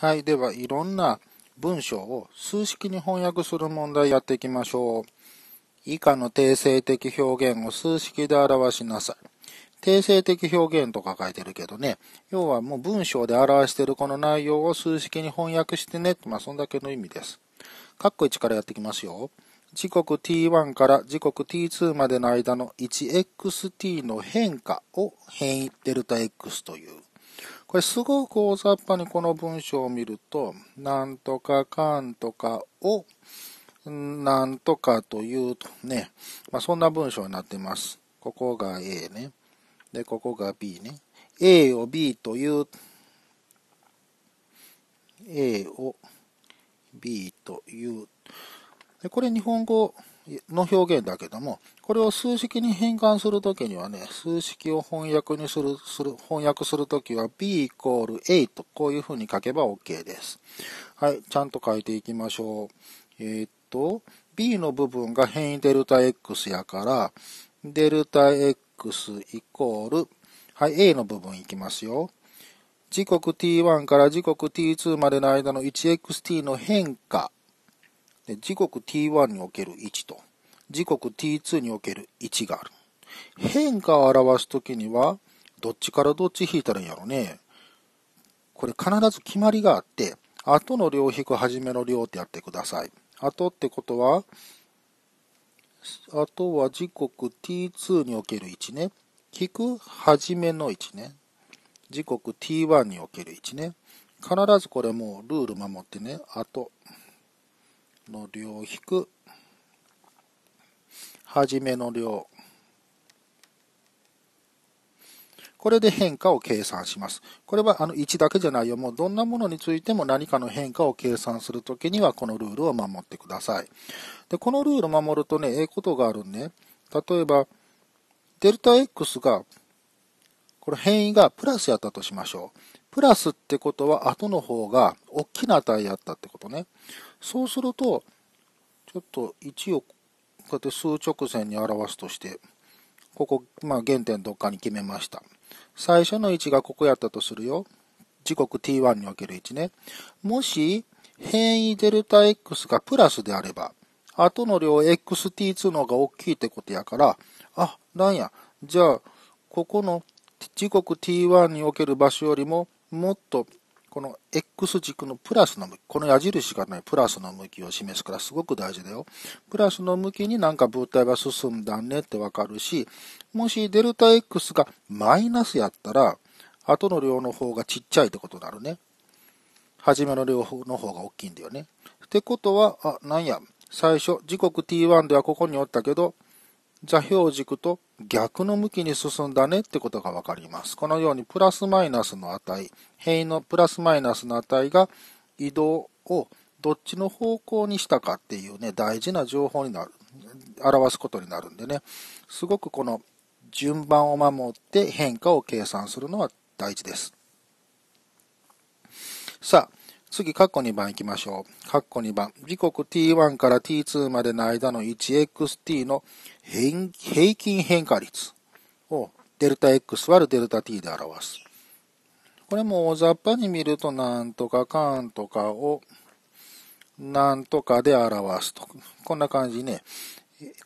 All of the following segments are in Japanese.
はい。では、いろんな文章を数式に翻訳する問題やっていきましょう。以下の定性的表現を数式で表しなさい。定性的表現とか書いてるけどね、要はもう文章で表してるこの内容を数式に翻訳してねまあそんだけの意味です。カッコ1からやっていきますよ。時刻 t1 から時刻 t2 までの間の 1xt の変化を変異デルタ x という。これすごく大雑把にこの文章を見ると、なんとかかんとかを、なんとかというとね、まあ、そんな文章になってます。ここが A ね。で、ここが B ね。A を B という、A を B という。でこれ日本語の表現だけども、これを数式に変換するときにはね、数式を翻訳にする、する翻訳するときは b イコール a とこういうふうに書けば OK です。はい、ちゃんと書いていきましょう。えー、っと、b の部分が変異デルタ x やから、デルタ x イコール、はい、a の部分いきますよ。時刻 t1 から時刻 t2 までの間の 1xt の変化、で時刻 t1 における1と。時刻 t2 における1がある。変化を表すときには、どっちからどっち引いたらいいんやろね。これ必ず決まりがあって、後の量引く初めの量ってやってください。後ってことは、あとは時刻 t2 における1ね。引く初めの1ね。時刻 t1 における1ね。必ずこれもうルール守ってね。後の量引くはじめの量。これで変化を計算します。これはあの1だけじゃないよ。もうどんなものについても何かの変化を計算するときにはこのルールを守ってください。で、このルールを守るとね、ええことがあるんね。例えば、デルタ X が、この変異がプラスやったとしましょう。プラスってことは後の方が大きな値やったってことね。そうすると、ちょっと1をこうやって数直線に表すとして、ここ、まあ、原点どっかに決めました。最初の位置がここやったとするよ。時刻 t1 における位置ね。もし、変異デルタ x がプラスであれば、後の量 xt2 の方が大きいってことやから、あ、なんや、じゃあ、ここの時刻 t1 における場所よりも、もっとこの X 軸のプラスの向き、この矢印がね、プラスの向きを示すからすごく大事だよ。プラスの向きになんか物体が進んだねってわかるし、もしデルタ X がマイナスやったら、後の量の方がちっちゃいってことになるね。初めの量の方が大きいんだよね。ってことは、あ、なんや、最初、時刻 t1 ではここにおったけど、座標軸と逆の向きに進んだねってことがわかります。このようにプラスマイナスの値、変異のプラスマイナスの値が移動をどっちの方向にしたかっていうね、大事な情報になる、表すことになるんでね、すごくこの順番を守って変化を計算するのは大事です。さあ、次、カッコ2番行きましょう。カッコ2番。時刻 t1 から t2 までの間の 1xt の平均変化率をデルタ x 割るデルタ t で表す。これも大雑把に見ると、なんとかかんとかを、なんとかで表すと。こんな感じね。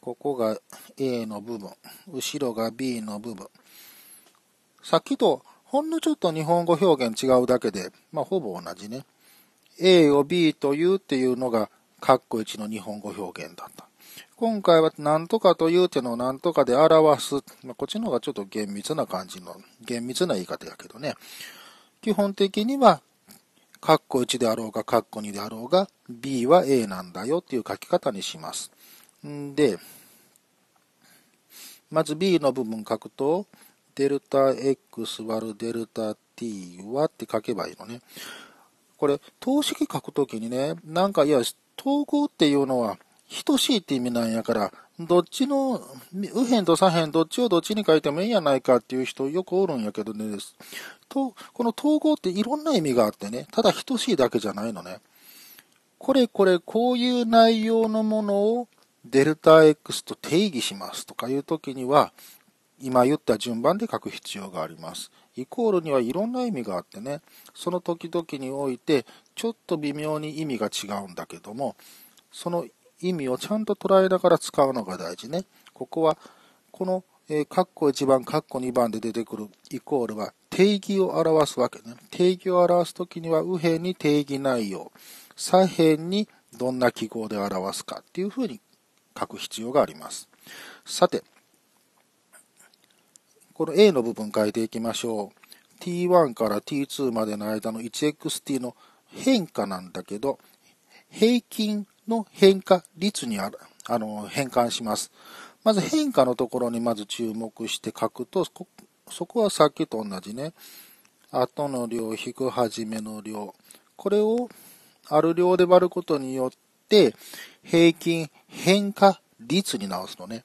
ここが A の部分。後ろが B の部分。さっきとほんのちょっと日本語表現違うだけで、まあほぼ同じね。A を B というっていうのが、カッコ1の日本語表現だった。今回は何とかというっていうのを何とかで表す。まあ、こっちの方がちょっと厳密な感じの、厳密な言い方やけどね。基本的には、カッコ1であろうが、カッコ2であろうが、B は A なんだよっていう書き方にします。んで、まず B の部分書くと、デルタ X 割るデルタ T はって書けばいいのね。これ、等式書くときにね、なんか、いや、統合っていうのは、等しいって意味なんやから、どっちの、右辺と左辺、どっちをどっちに書いてもいいんやないかっていう人よくおるんやけどね、と、この統合っていろんな意味があってね、ただ等しいだけじゃないのね。これこれ、こういう内容のものをデルタ X と定義しますとかいうときには、今言った順番で書く必要があります。イコールにはいろんな意味があってね、その時々において、ちょっと微妙に意味が違うんだけども、その意味をちゃんと捉えながら使うのが大事ね。ここは、この、えー、カッコ1番、カッコ2番で出てくるイコールは定義を表すわけね。定義を表すときには右辺に定義内容、左辺にどんな記号で表すかっていうふうに書く必要があります。さて、この A の部分変えていきましょう。t1 から t2 までの間の 1xt の変化なんだけど、平均の変化率にあるあの変換します。まず変化のところにまず注目して書くと、そこはさっきと同じね。後の量引く始めの量。これをある量で割ることによって、平均変化率に直すのね。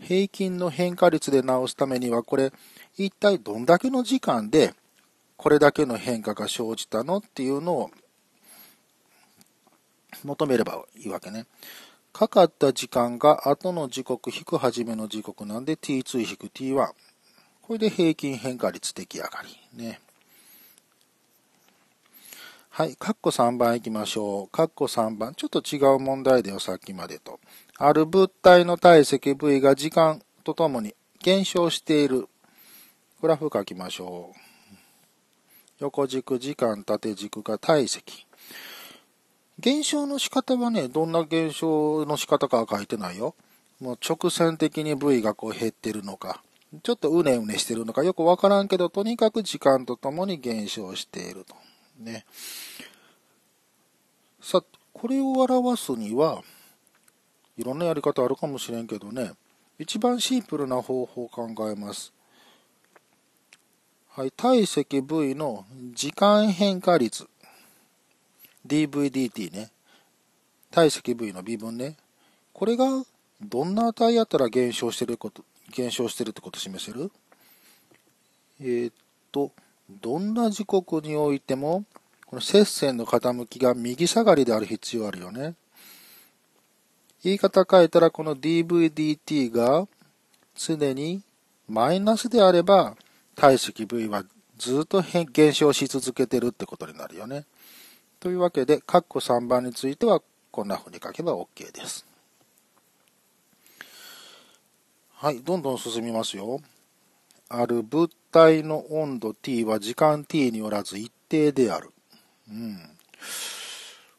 平均の変化率で直すためには、これ、一体どんだけの時間で、これだけの変化が生じたのっていうのを求めればいいわけね。かかった時間が後の時刻引く初めの時刻なんで t2 引く t1。これで平均変化率出来上がり。ね。はい。カッコ3番いきましょう。カッコ3番。ちょっと違う問題だよ、さっきまでと。ある物体の体積部位が時間とともに減少している。グラフ書きましょう。横軸、時間、縦軸が体積。減少の仕方はね、どんな減少の仕方かは書いてないよ。もう直線的に部位がこう減ってるのか、ちょっとうねうねしてるのかよくわからんけど、とにかく時間とともに減少していると。ね。さ、これを表すには、いろんなやり方あるかもしれんけどね一番シンプルな方法を考えます、はい、体積 V の時間変化率 dvdt ね体積 V の微分ねこれがどんな値やったら減少してること減少してるってこと示せるえー、っとどんな時刻においてもこの接線の傾きが右下がりである必要あるよね。言い方変えたらこの dvdt が常にマイナスであれば体積 v はずっと変減少し続けてるってことになるよね。というわけで、カッコ3番についてはこんな風に書けば OK です。はい、どんどん進みますよ。ある物体の温度 t は時間 t によらず一定である。うん。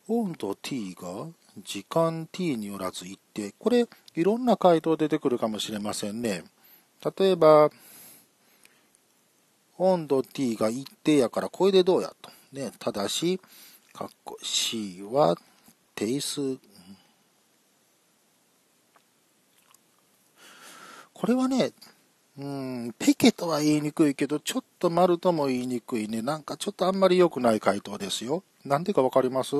温度 t が時間 t によらず一定。これ、いろんな回答出てくるかもしれませんね。例えば、温度 t が一定やからこれでどうやと。ね、ただし、かっこ c は定数。これはね、うん、ペケとは言いにくいけど、ちょっと丸とも言いにくいね。なんかちょっとあんまり良くない回答ですよ。なんでかわかります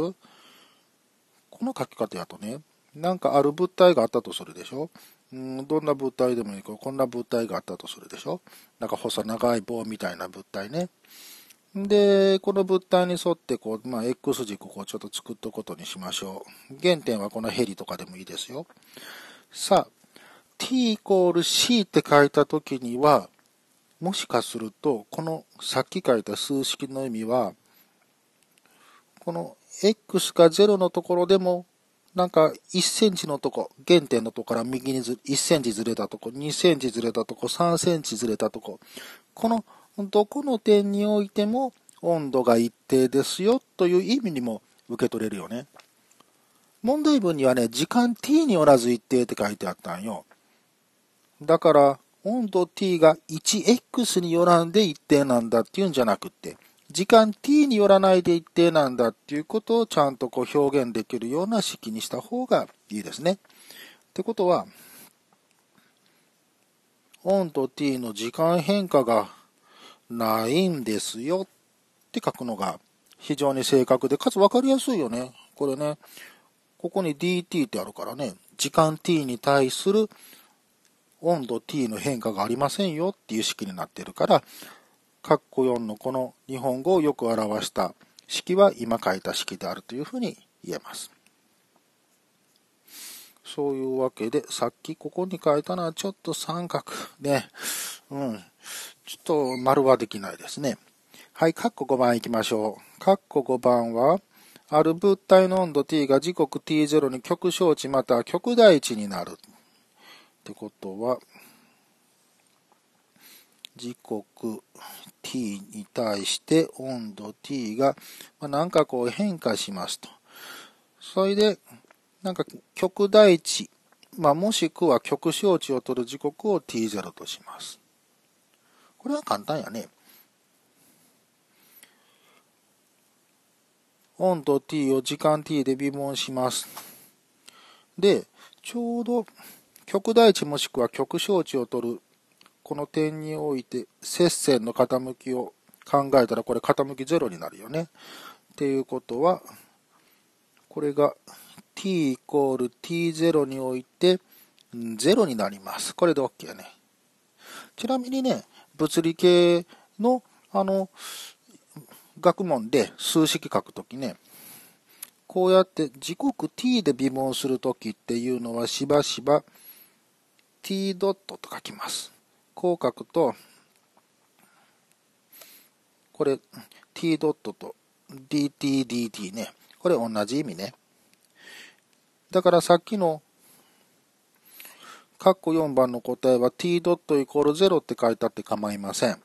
この書き方やとね、なんかある物体があったとするでしょん、どんな物体でもいいけど、こんな物体があったとするでしょなんか細長い棒みたいな物体ね。で、この物体に沿ってこう、まあ、X 軸をちょっと作っとくことにしましょう。原点はこのヘリとかでもいいですよ。さあ、t イコール c って書いたときには、もしかすると、このさっき書いた数式の意味は、この x が0のところでも、なんか1センチのとこ、原点のとこから右にず1センチずれたとこ、2センチずれたとこ、3センチずれたとこ、このどこの点においても温度が一定ですよという意味にも受け取れるよね。問題文にはね、時間 t によらず一定って書いてあったんよ。だから、温度 t が 1x によらんで一定なんだっていうんじゃなくって、時間 t によらないで一定なんだっていうことをちゃんとこう表現できるような式にした方がいいですね。ってことは、温と t の時間変化がないんですよって書くのが非常に正確で、かつ分かりやすいよね。これね、ここに dt ってあるからね、時間 t に対する温度 t の変化がありませんよっていう式になってるから、括弧4のこの日本語をよく表した式は今書いた式であるというふうに言えます。そういうわけで、さっきここに書いたのはちょっと三角ね、うん、ちょっと丸はできないですね。はい、ッコ5番行きましょう。ッコ5番は、ある物体の温度 t が時刻 t0 に極小値または極大値になる。ってことは、時刻 t に対して温度 t が、まなんかこう変化しますと。それで、なんか極大値、まあ、もしくは極小値を取る時刻を t0 とします。これは簡単やね。温度 t を時間 t で微分します。で、ちょうど極大値もしくは極小値を取るこの点において接線の傾きを考えたらこれ傾き0になるよね。っていうことはこれが t イコール t0 において0になります。これで OK ね。ちなみにね、物理系のあの学問で数式書くときね、こうやって時刻 t で微分するときっていうのはしばしば t ドットと書きます。口角と、これ t ドットと dtdt ね。これ同じ意味ね。だからさっきの、カッコ4番の答えは t ドットイコール0って書いたって構いません。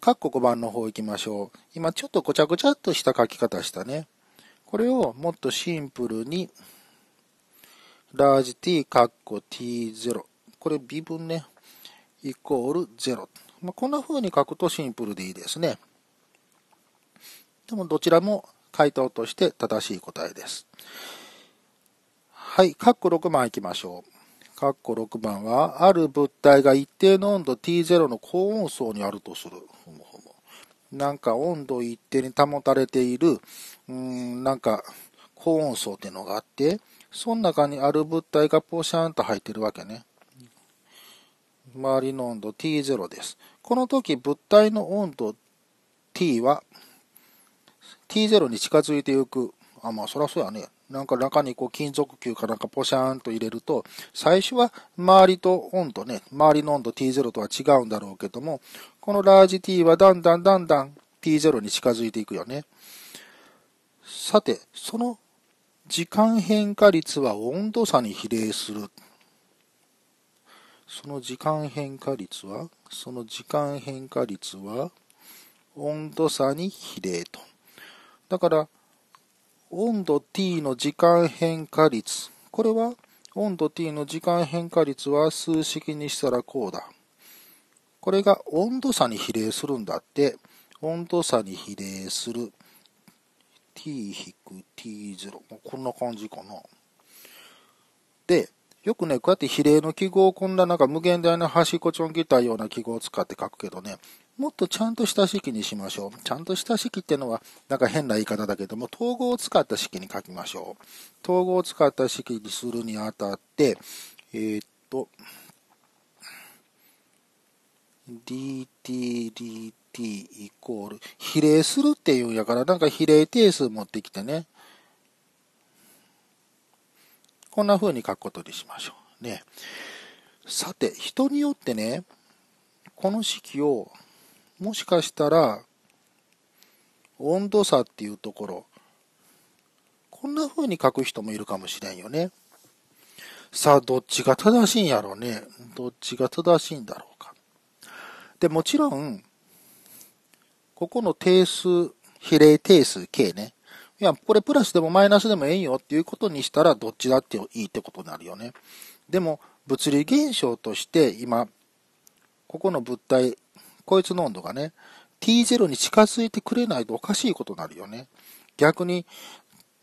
カッコ5番の方行きましょう。今ちょっとごちゃごちゃっとした書き方したね。これをもっとシンプルに、ラージ t カッコ t0。これ微分ね。イコール0。まあ、こんな風に書くとシンプルでいいですね。でもどちらも回答として正しい答えです。はい、カッコ6番行きましょう。カッコ6番は、ある物体が一定の温度 T0 の高温層にあるとする。ふなんか温度一定に保たれている、うん、なんか高温層っていうのがあって、その中にある物体がポシャンと入ってるわけね。周りの温度 T0 です。この時物体の温度 T は T0 に近づいていく。あ、まあそりゃそうやね。なんか中にこう金属球かなんかポシャーンと入れると、最初は周りと温度ね、周りの温度 T0 とは違うんだろうけども、このラージ T はだんだんだんだん T0 に近づいていくよね。さて、その時間変化率は温度差に比例する。その時間変化率はその時間変化率は温度差に比例と。だから、温度 t の時間変化率。これは、温度 t の時間変化率は数式にしたらこうだ。これが温度差に比例するんだって。温度差に比例する t-t0。こんな感じかな。で、よくね、こうやって比例の記号をこんななんか無限大の端っこちょん切ったような記号を使って書くけどね、もっとちゃんとした式にしましょう。ちゃんとした式ってのは、なんか変な言い方だけども、統合を使った式に書きましょう。統合を使った式にするにあたって、えー、っと、dt, dt イコール、比例するっていうんやから、なんか比例定数持ってきてね。こんな風に書くことにしましょう。ね。さて、人によってね、この式を、もしかしたら、温度差っていうところ、こんな風に書く人もいるかもしれんよね。さあ、どっちが正しいんやろうね。どっちが正しいんだろうか。で、もちろん、ここの定数、比例定数 K ね。いや、これプラスでもマイナスでもええんよっていうことにしたら、どっちだっていいってことになるよね。でも、物理現象として今、ここの物体、こいつの温度がね、T0 に近づいてくれないとおかしいことになるよね。逆に、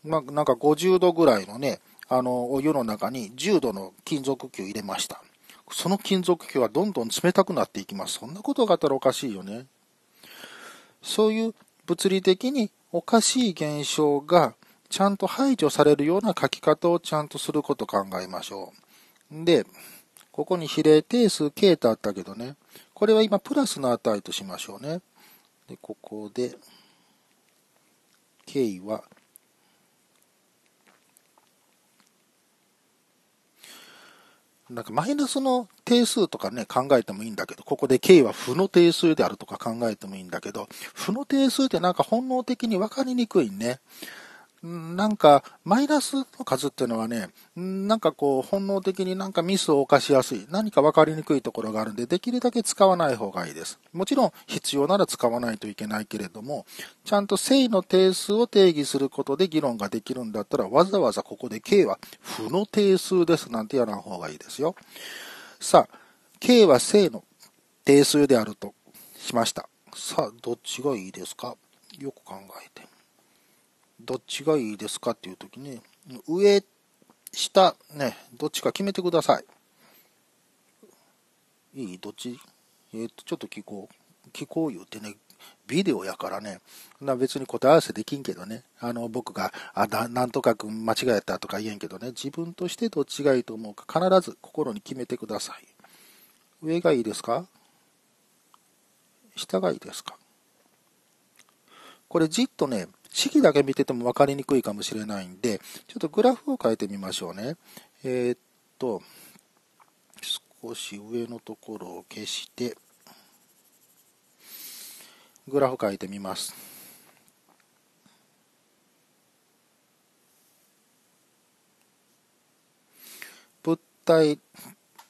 まなんか50度ぐらいのね、あの、お湯の中に10度の金属球入れました。その金属球はどんどん冷たくなっていきます。そんなことがあったらおかしいよね。そういう物理的におかしい現象がちゃんと排除されるような書き方をちゃんとすること考えましょう。で、ここに比例定数 k とあったけどね、これは今プラスの値としましょうね。で、ここで、k はなんかマイナスの定数とかね、考えてもいいんだけど、ここで k は負の定数であるとか考えてもいいんだけど、負の定数ってなんか本能的に分かりにくいね。なんか、マイナスの数っていうのはね、なんかこう、本能的になんかミスを犯しやすい、何か分かりにくいところがあるんで、できるだけ使わない方がいいです。もちろん、必要なら使わないといけないけれども、ちゃんと正の定数を定義することで議論ができるんだったら、わざわざここで K は負の定数ですなんてやらん方がいいですよ。さあ、K は正の定数であるとしました。さあ、どっちがいいですかよく考えてみどっちがいいですかっていう時に、上、下、ね、どっちか決めてください。いいどっちえー、っ、と、ちょっと聞こう。聞こう言うてね、ビデオやからね、な別に答え合わせできんけどね、あの、僕が、あ、なんとか間違えたとか言えんけどね、自分としてどっちがいいと思うか必ず心に決めてください。上がいいですか下がいいですかこれじっとね、式だけ見てても分かりにくいかもしれないんで、ちょっとグラフを変えてみましょうね。えー、っと、少し上のところを消して、グラフ変えてみます。物体、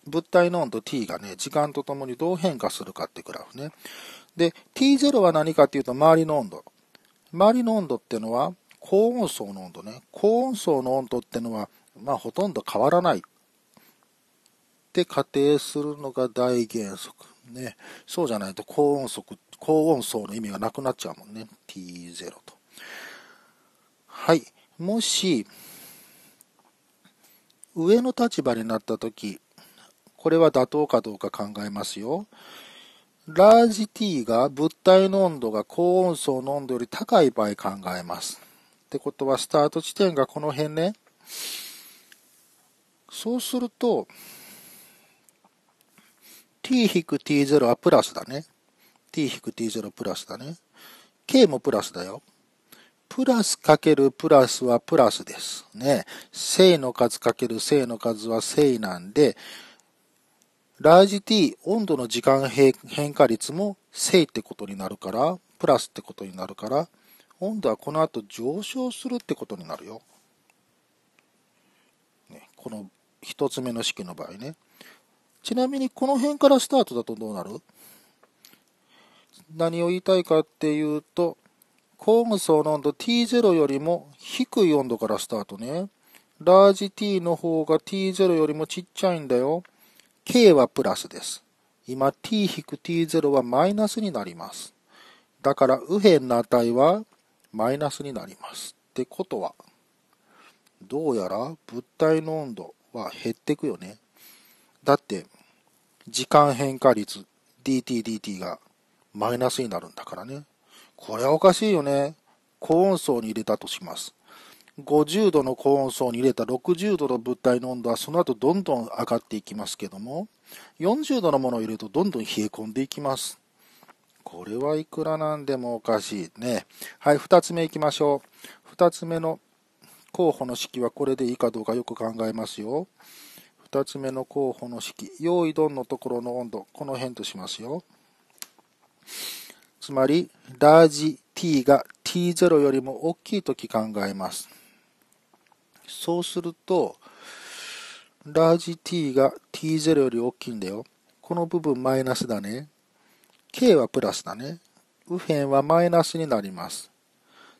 物体の温度 t がね、時間とともにどう変化するかってグラフね。で、t0 は何かっていうと周りの温度。周りの温度っていうのは、高温層の温度ね。高温層の温度っていうのは、まあ、ほとんど変わらない。って仮定するのが大原則。ね。そうじゃないと高温速、高温層の意味がなくなっちゃうもんね。t0 と。はい。もし、上の立場になったとき、これは妥当かどうか考えますよ。ラージ T が物体の温度が高温層の温度より高い場合考えます。ってことは、スタート地点がこの辺ね。そうすると、t-t0 はプラスだね。t-t0 プラスだね。k もプラスだよ。プラスかけるプラスはプラスです。ね。正の数かける正の数は正なんで、ラージ t 温度の時間変化率も正ってことになるから、プラスってことになるから、温度はこの後上昇するってことになるよ。ね、この一つ目の式の場合ね。ちなみにこの辺からスタートだとどうなる何を言いたいかっていうと、コーム層の温度 T0 よりも低い温度からスタートね。ラージ T の方が T0 よりもちっちゃいんだよ。k はプラスです。今 t-t0 はマイナスになります。だから右辺の値はマイナスになります。ってことは、どうやら物体の温度は減ってくよね。だって、時間変化率 dtdt がマイナスになるんだからね。これはおかしいよね。高温層に入れたとします。50度の高温層に入れた60度の物体の温度はその後どんどん上がっていきますけども、40度のものを入れるとどんどん冷え込んでいきます。これはいくらなんでもおかしいね。はい、2つ目いきましょう。2つ目の候補の式はこれでいいかどうかよく考えますよ。2つ目の候補の式、用意ドンのところの温度、この辺としますよ。つまり、ラージ t が t0 よりも大きいとき考えます。そうすると、ラージ t が t0 より大きいんだよ。この部分マイナスだね。k はプラスだね。右辺はマイナスになります。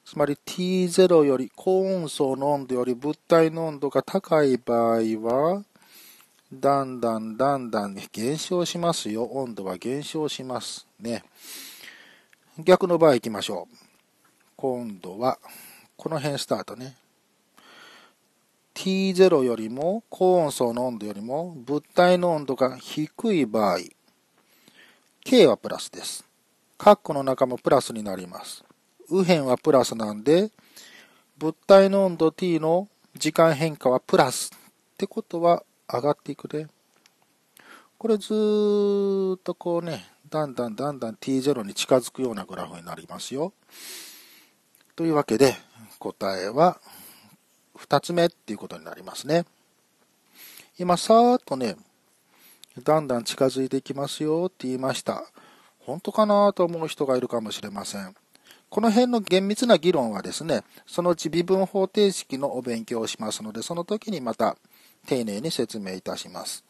つまり t0 より高温層の温度より物体の温度が高い場合は、だんだんだんだん減少しますよ。温度は減少しますね。逆の場合行きましょう。今度は、この辺スタートね。t0 よりも高温層の温度よりも物体の温度が低い場合 k はプラスです。括弧の中もプラスになります。右辺はプラスなんで物体の温度 t の時間変化はプラスってことは上がっていくで、これずーっとこうね、だんだんだんだん t0 に近づくようなグラフになりますよ。というわけで答えは2つ目っていうことになりますね。今、さーっとね、だんだん近づいてきますよって言いました。本当かなと思う人がいるかもしれません。この辺の厳密な議論はですね、そのうち微分方程式のお勉強をしますので、その時にまた丁寧に説明いたします。